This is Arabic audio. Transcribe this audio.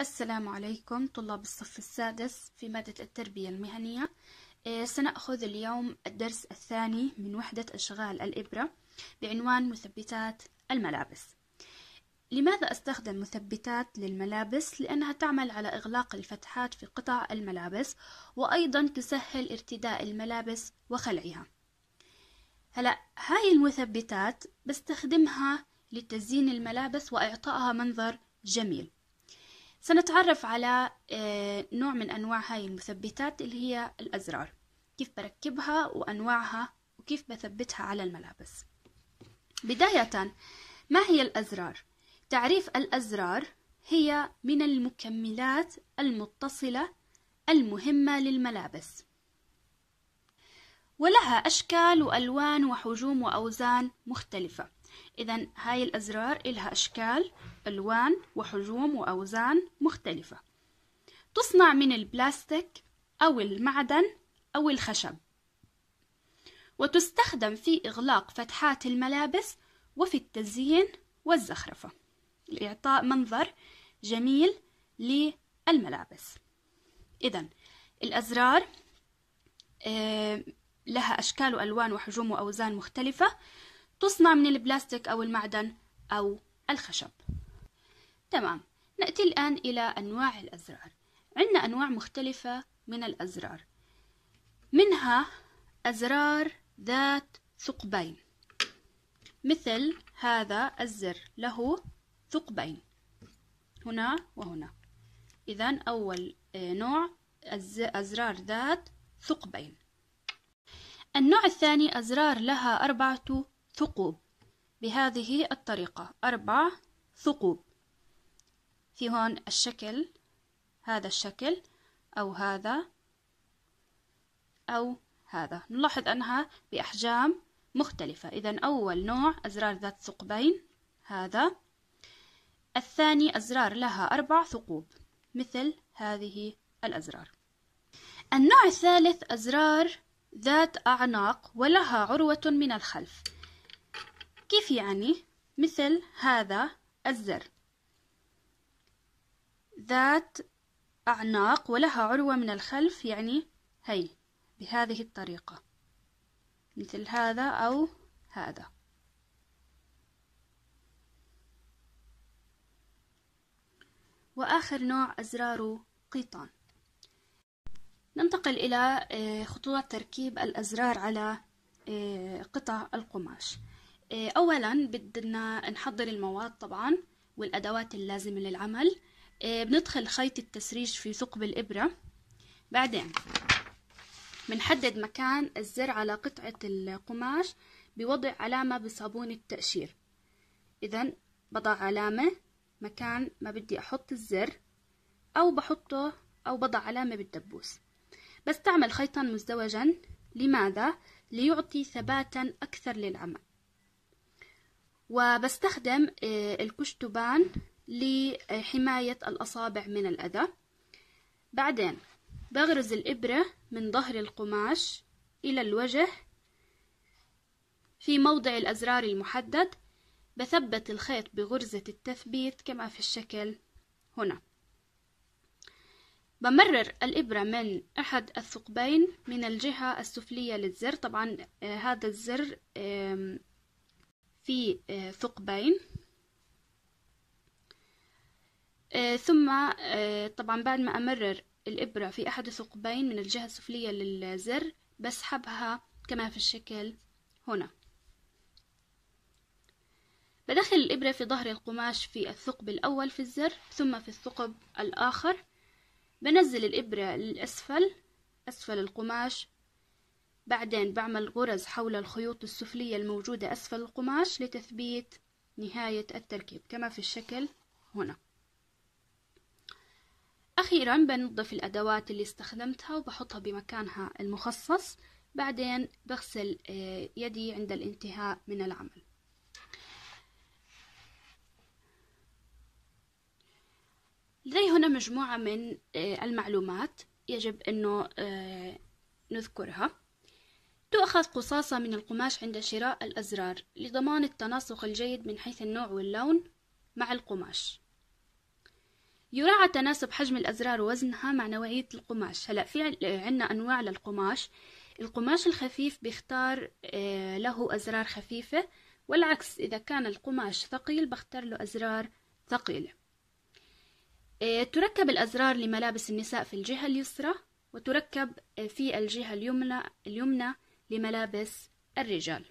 السلام عليكم طلاب الصف السادس في مادة التربية المهنية إيه، سنأخذ اليوم الدرس الثاني من وحدة أشغال الإبرة بعنوان مثبتات الملابس لماذا أستخدم مثبتات للملابس؟ لأنها تعمل على إغلاق الفتحات في قطع الملابس وأيضا تسهل ارتداء الملابس وخلعها هلأ هاي المثبتات بستخدمها لتزيين الملابس وإعطائها منظر جميل سنتعرف على آه، نوع من أنواع هاي المثبتات اللي هي الأزرار كيف بركبها وأنواعها وكيف بثبتها على الملابس بداية ما هي الأزرار؟ تعريف الأزرار هي من المكملات المتصلة المهمة للملابس ولها أشكال وألوان وحجوم وأوزان مختلفة إذا هاي الأزرار إلها أشكال ألوان وحجوم وأوزان مختلفة تصنع من البلاستيك أو المعدن أو الخشب وتستخدم في إغلاق فتحات الملابس وفي التزيين والزخرفة لإعطاء منظر جميل للملابس إذا الأزرار آه، لها أشكال وألوان وحجوم وأوزان مختلفة تصنع من البلاستيك أو المعدن أو الخشب تمام نأتي الآن إلى أنواع الأزرار عندنا أنواع مختلفة من الأزرار منها أزرار ذات ثقبين مثل هذا الزر له ثقبين هنا وهنا إذا أول آه، نوع أزرار ذات ثقبين النوع الثاني أزرار لها أربعة ثقوب بهذه الطريقة أربع ثقوب في هون الشكل هذا الشكل أو هذا أو هذا نلاحظ أنها بأحجام مختلفة إذا أول نوع أزرار ذات ثقبين هذا الثاني أزرار لها أربع ثقوب مثل هذه الأزرار النوع الثالث أزرار ذات أعناق ولها عروة من الخلف كيف يعني مثل هذا الزر ذات أعناق ولها عروة من الخلف يعني هي بهذه الطريقة مثل هذا أو هذا وآخر نوع أزرار قيطان ننتقل إلى آه، خطوات تركيب الأزرار على آه، قطع القماش إيه، أولا بدنا نحضر المواد طبعا والأدوات اللازمة للعمل إيه، بندخل خيط التسريج في ثقب الإبرة بعدين بنحدد مكان الزر على قطعة القماش بوضع علامة بصابون التاشير إذا بضع علامة مكان ما بدي أحط الزر أو بحطه أو بضع علامة بالدبوس بستعمل خيطا مزدوجا لماذا؟ ليعطي ثباتا أكثر للعمل وبستخدم آه، الكشتبان لحماية الأصابع من الأذى بعدين بغرز الإبرة من ظهر القماش إلى الوجه في موضع الأزرار المحدد بثبت الخيط بغرزة التثبيت كما في الشكل هنا بمرر الإبرة من أحد الثقبين من الجهة السفلية للزر طبعا آه، هذا الزر في آه، ثقبين آه، ثم آه، طبعا بعد ما أمرر الإبرة في أحد الثقبين من الجهة السفلية للزر بسحبها كما في الشكل هنا بدخل الإبرة في ظهر القماش في الثقب الأول في الزر ثم في الثقب الآخر بنزل الإبرة للأسفل أسفل القماش بعدين بعمل غرز حول الخيوط السفلية الموجودة أسفل القماش لتثبيت نهاية التركيب كما في الشكل هنا أخيرا بنظف الأدوات اللي استخدمتها وبحطها بمكانها المخصص بعدين بغسل آه، يدي عند الانتهاء من العمل لدي هنا مجموعة من آه، المعلومات يجب أنه آه، نذكرها تؤخذ قصاصة من القماش عند شراء الأزرار لضمان التناسق الجيد من حيث النوع واللون مع القماش يراعى تناسب حجم الأزرار ووزنها مع نوعية القماش هلأ في عنا أنواع للقماش القماش الخفيف بيختار آه، له أزرار خفيفة والعكس إذا كان القماش ثقيل بختار له أزرار ثقيلة آه، تركب الأزرار لملابس النساء في الجهة اليسرى وتركب آه، في الجهة اليمنى اليمنى لملابس الرجال